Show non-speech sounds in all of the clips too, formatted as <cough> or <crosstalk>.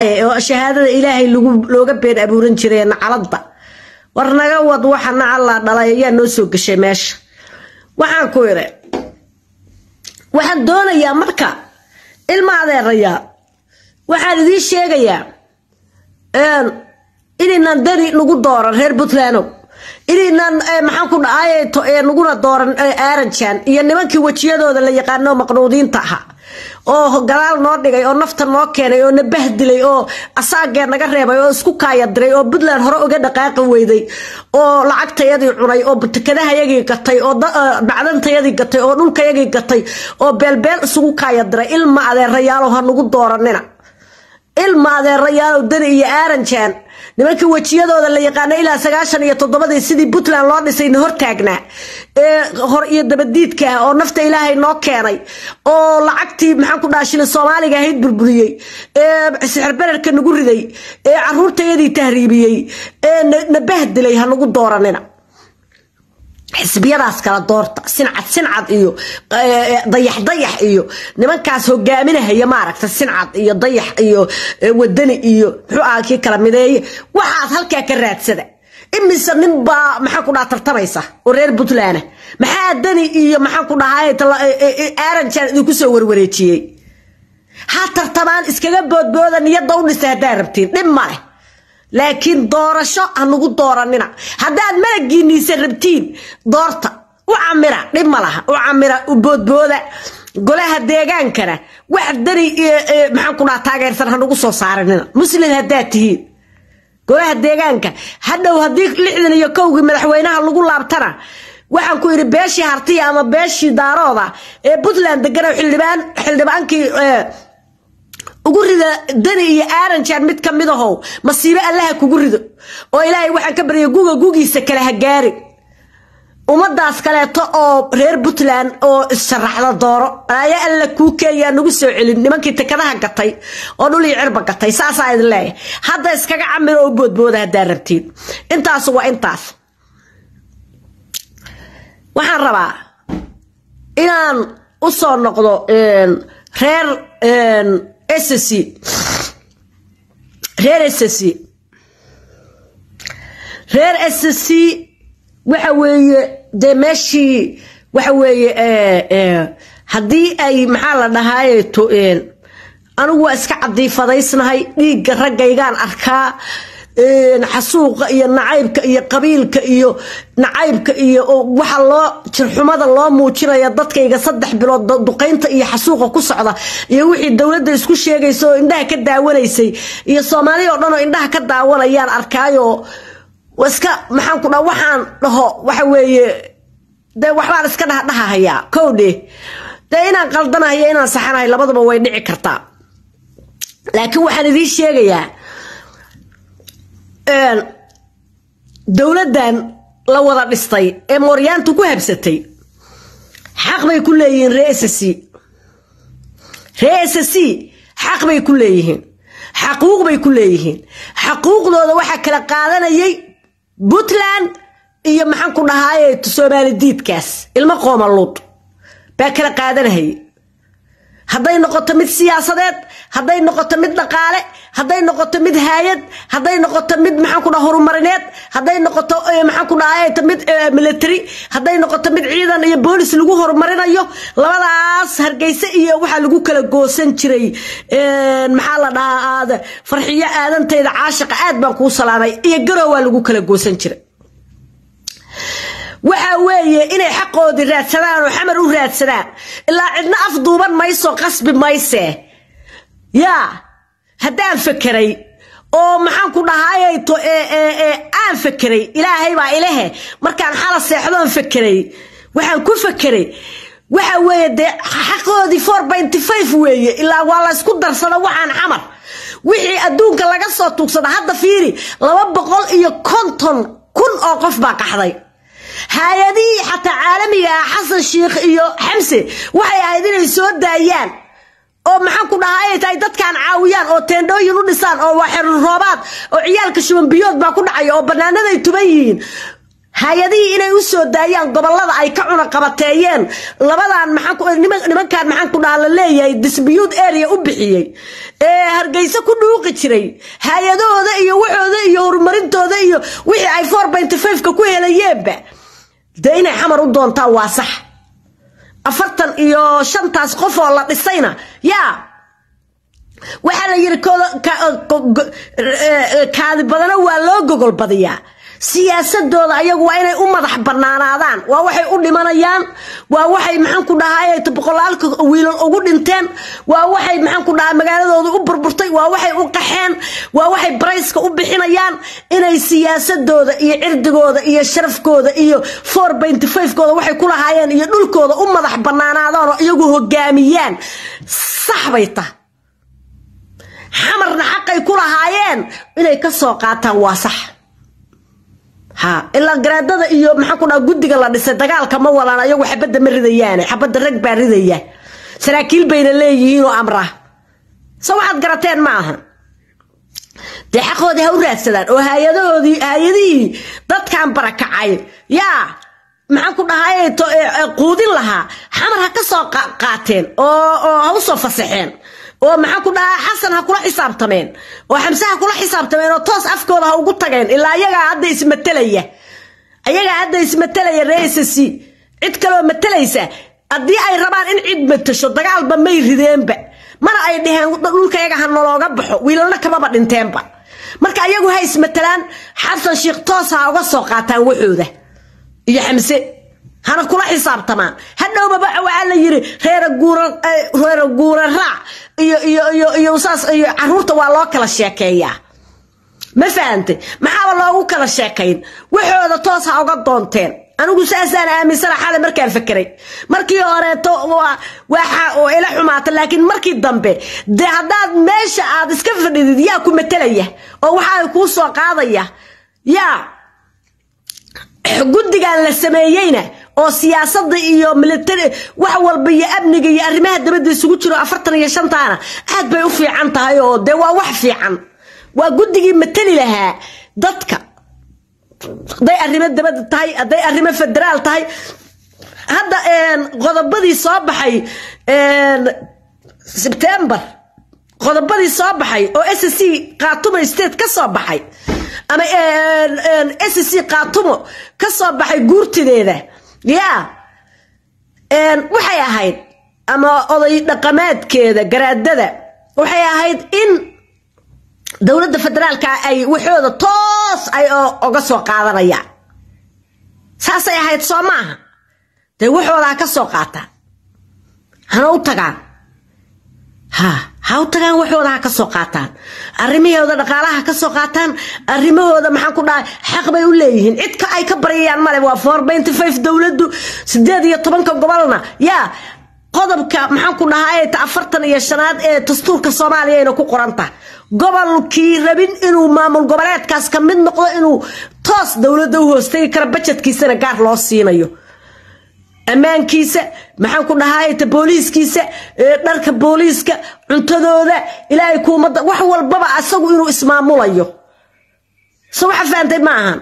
Eh, shahaadada ilaahay looga been abuuran jiray nacaladda war naga wad waxa nacallaa dhalay ayaa noo soo gashay meesha waxaan ku idhi waxaan doonayaa marka ilma adeerayaa waxaan idiin sheegayaa inaynan dani nagu dooran reer puntlandow inaynan eh, maxaan ku dhahay eh, laguna dooran eh, aranjan iyo nimankii wajiyadooda la yaqaano maqnuudiinta aha oo gadaal noo dhigay oo nafta noo keenay oo nabah dilay oo asaagee naga reebay oo isku kaaya diray oo puntland hore uga dhaqaaqi weyday oo lacagtayadii cunay oo butikadahayagii gatay oo macdantayadii gatay oo dhulkayagii gatay oo beelbeel isugu kaaya diray ilma adeerayaalo ha nagu dooranina ilma adeerayaanoo dani iyo aaranjan nimanka wejiyadooda la yaqaana ilaa sagaashan iyo toddobadii sidii puntland loo dhisay na hortaagnaa ee hor iyo dabadiidka ah oo nafta ilaahay noo keenay oo lacagtii maxaan ku dhaashila soomaaliga ahayd burburiyey ee sixirbararka nagu riday ee caruurtayadii tahriibiyey ee na bahdilay ha nagu dooranina xisbiyadaas kala doorta sincad sincad iyo eh, eh, dayax dayax iyo nimankaas hogaaminahaya maaragta sincad iyo dayax iyo eh, wadani iyo muxuu aha kala mideeye waxaad halkaa ka raadsada imise ninbaa maxaan ku dhaha tartamaysa oo reer puntland maxaa dani iyo maxaan ku dhahay aranjan idinku soo warwareejiyey ha tartamaan iskaga boodbooda niyadda u dhisa haddaa rabtiin dhib ma leh laakiin doorasho hanugu dooranina haddaad malagiiniisa rabtiin doorta u camira dhib ma u camira u boodbooda golaha deegaankana wax dani e, e, maxaankudaa taageersan hanugu soo saaranina muslim haddaad tihiin golaha deegaanka hadhow haddii lixdan iyo kowgii madaxweynaha lagu laabtana waxaan ku yidhi beeshii hartiya ama beeshii daarooda ee puntland degana xildhibaankii e, ugu rida dani iyo aaranjeer mid ka mid ahow masiibo allaha kugu rido oo ilaahay waxaan ka baryay guga gugiisa kale ha gaari ummadaas kaleeto oo reer puntland oo issharraxda dooro aaya alla kuu nagu soo celin nimankii tikadaha gatay oo dhulii cirba gatay saasaa idin leeyahay hadda iskaga camir oo boodbooda haddaa rabtiin intaas waa intaas waxaan rabaa inaan u soo noqdo reer reer reer ssc waxa weeye dee meeshii waxa weeye eh, eh, haddii ay maxaa la dhahaaye eh, anigu waa iska cadiifadaysnahay dhiigga raggaygaan arkaa xasuuqa iyo nacaybka iyo qabiilka iyo nacaybka iyo waxaa loo jirxumada loo muujinaya dadkayga saddex bilood duqaynta iyo xasuuqa ku socda iyo wixii dowladda isku sheegaysa oo indhaha ka daawanaysay iyo soomaali oo dhan oo indhaha ka daawanayaan arkaayo iska maxaan ku dhaa waxaan dhaho waxa weeye dee waxbaan iska dhahdhahahayaa kowdhe dee inaan qaldanahay inaan saxanahay labadaba way dhici kartaa laakiin waxaan idiin sheegayaa dowladdan la wada dhistay ee mooryaantu ku habsatay xaq bay ku leeyihiin re s c ree s c xaq bay ku leeyihiin xaquuq bay ku leeyihiin xaquuqdooda waxaa kala qaadanayay puntland iyo maxaan ku dhahaaye soomaali diidkaas ilmo qoomaluud baa kala qaadanahayay hadday noqoto mid siyaasadeed hadday noqoto mid dhaqaale hadday noqoto mid haayad hadday noqoto mid maxaankuda horumarineed hadday noqoto eh, maxaankudaa eh, mid eh, military hadday noqoto mid ciidan iyo boolis lagu horumarinayo labadaas hargeysa iyo waxaa lagu kala goosan jiray maxaa la dhahaa farxiyo aadantayda caashiqa aad baan kuu salaamay iyo garow waa lagu kala goosan jiray waxa weeye inay xaqoodii raadsadaan oo xamar u raadsadaan ilaa cidna afduuban mayso qasbi mayse yaa haddaan fakeray oo maxaan ku dhahayayto e, e, e, aan fakeray ilaahay baa ilahe markaan xala seexdoon fakeray waxaan ku fakeray waxa weeye dee xaqoodii four benty five weeye ilaa waa la ysku waxaan xamar wixii adduunka laga soo tuugsada hadda fiiri laba boqol iyo konton kun oo qof baa qaxday hay-adihii xataa caalamiga ah xasan shiikh iyo xamse waxay ahayd inay soo daayaan oo maxaan ku dhahaa inay dadkan caawiyaan oo teendhooyin u dhisaan oo waa roobaad oo ciyaalka shubanbiyood baa ku dhacaya oo bannaanaday tuban yihiin hay inay u soo daayaan gobolada ay ka cunaqabateeyeen labadan maanimankan maxaan ku dhahaa leeyahay disbiyuud area u bixiyey ee hargeysa ku dhuuqi jiray hayadooda iyo waxooda iyo horumarintooda iyo wixii ay four benty fiveka ku helayeenba dee inay xamar u doontaa waa sax afartan iyo shantaas qof oo la dhisayna yaa waxaa la yidhi eh, eh, kaadi badana waa loo gogol badiyaa siyaasadooda ayagu waa inay u madax banaanaadaan waa waxay u dhimanayaan waa waxay maxaanku dhahay boqolaalka wiilal ugu dhinteen waa waxay maxaanku dhaha magaaladooda u burburtay waa waxay u qaxeen waa waxay barayska u bixinayaan inay siyaasadooda iyo cirdigooda iyo sharafkooda iyo four benty five waxay ku lahaayeen iyo dhulkooda u madax banaanaadaan oo iyagu hogaamiyaan sax bay tahay xamarna xaqay ku lahaayeen inay ka soo qaataan waa sax ilaa garaadada iyo maxaa ku dhaa guddiga la dhisay dagaalka ma wadaan ayagu xabadda ma ridayaan xabadda rag baa ridaya saraakiil bayna leeyihiin oo amra so waxaad garateen ma aha dee xaqoodii ha u raadsadaan oo hay-adihii dadkan barakacay yaa maxaan ku dhahay quudin lahaa xamar ha ka soo qaateen oo oo ha u soo fasaxeen oo maxaa ku dhahaa xasan ha kula xisaabtameen oo xamse ha kula xisaabtameen oo toos afkooda ha ugu tageen ilaa ayagaa hadda ismatelaya ayagaa hadda ismatelaya reesc cid kaloo matelaysa haddii ay rabaan in cid matasho dagaalba may rideenba mana ay dhaheen dhulkayaga ha nalooga baxo wiilalna kamaba dhinteenba marka ayagu ha ismatalaan xasan shiikh toos ha uga soo qaataan waxooda iyo xamse hana kula xisaabtamaan hadhowbaba waxaa la yiri reera guura eh, raac caruurta waa loo kala sheekeeyaa ma fahamtay maxaaba loogu kala sheekayn waxooda toos ha uga doonteen anigu saasaan aaminsana xalay markaan fakeray markii horeeto waxaa ila xumaata laakiin markii dambe dee haddaad meesha aad iska fadhidid yaa ku matelaya oo waxaa kuu soo qaadaya yaa <clears throat> guddigan la sameeyeyna oo siyaasada iyo militari wax walba iyo amniga iyo arrimaha dabadda isugu jiro afartan iyo shantaana aad bay u fiican tahay oo dee waa wax fiican waa guddigii matali lahaa dadka hadday arrimo dabadda tahay hadday arrimo federaal tahay hadda qodobadii soo baxay sebtembar qodobadii soo baxay oo s c kaatumo state ka soo baxay ama s c kaatumo ka soo baxay guurtideeda yaa waxay ahayd ama oday dhaqameedkeeda garaadada waxay ahayd in dawladda federaalka ay waxooda toos ay oga soo qaadanayaan saasay ahayd soo maaha dee waxoodaa ka soo qaata hana u tagaan ha haw tagaan waxooda ka soo qaataan arrimahooda dhaqaalaha ha ka soo qaataan arrimahooda maxaan ku dhahay xaq bay u leeyihiin cidka ay ka baryayaan male waa fourbenty five dowladdu sideed iyo tobanka gobolna yaa qodobka maxaan ku dhahay afartan iyo shanaad ee dastuurka soomaaliya ayna ku tahay gobolkii rabin inuu maamul goboleedkaas ka mid noqdo inuu toos dowladda u hoostagi kara bajedkiisana gaar loo siinayo ammaankiisa maxaan ku dhahayta booliiskiisa dharka booliiska cuntadooda ilaahay ku wax walbaba asagu inuu ismaamulayo so waxa fahamtay ma ahan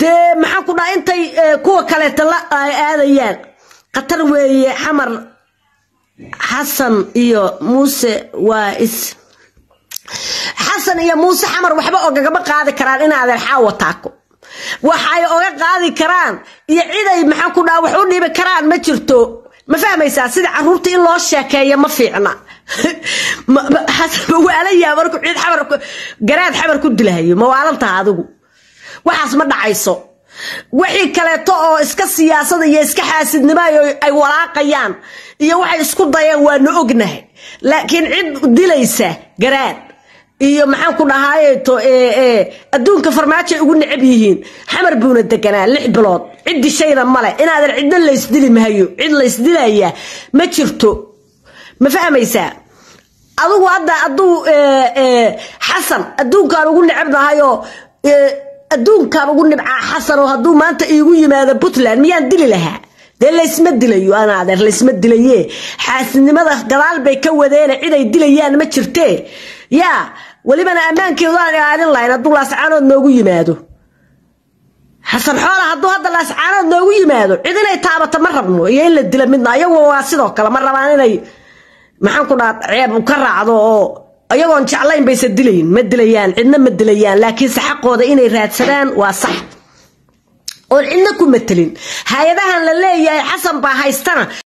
dee maxaan ku dhaha intay kuwa kaleeta la ay aadayaan qatar weeye xamar xasan iyo muuse waa is xasan iyo muuse xamar waxba ogagama qaadi karaan inaadeer xaawa taako wax ay oga qaadi karaan iyo ciday maxaan ku dhaa wax u dhiibi karaan ma jirto ma fahmaysaa sida caruurta in loo sheekeeya ma fiicna <laughs> mawaalayaa marku cid xabar garaad xabar ku dilahayo ma waalantaha adigu waxaas ma dhacayso wixii kaleeto oo iska siyaasada iyo iska xaasidnimayo ay walaaqayaan iyo waxay isku dayeen waa ognahay laakiin cid dilaysa garaad iyo maxaan ku dhahaayeeto adduunka farmaajo ay ugu necab yihiin xamar buuna deganaa lix bilood ciddi shayna male inaadan cidna laysdili mahayo cid laysdilayaa ma jirto ma fahmaysaa adugu hadda aduu xasan adduunkaan ugu necabnahayoo adduunkaan ugu nibcaa ah, xasanoo hadduu maanta iigu yimaado puntland miyaan dili lahaa dee laysma dilayo anaadeer laysma dilaye xaasidnimada gadaal bay ka wadeene ciday dilayaan ma jirtee yaa walibana ammaankii aan ilaalin lahayn hadduu laascaanood noogu yimaado xasan xoola hadduu hadda laascaanood noogu yimaado cid inay taabato ma rabno iyo in la dila midna ayagu waa sidoo kale ma rabaan inay maxaan ku dhaa ceeb ka raacdo oo iyagoon jeclayn bayse dilayn ma dilayaan cidna ma dilayaan laakiinse xaqooda inay raadsadaan waa sax oon cidna ku matelin hay-adahan la leeyahay xasan baa haystana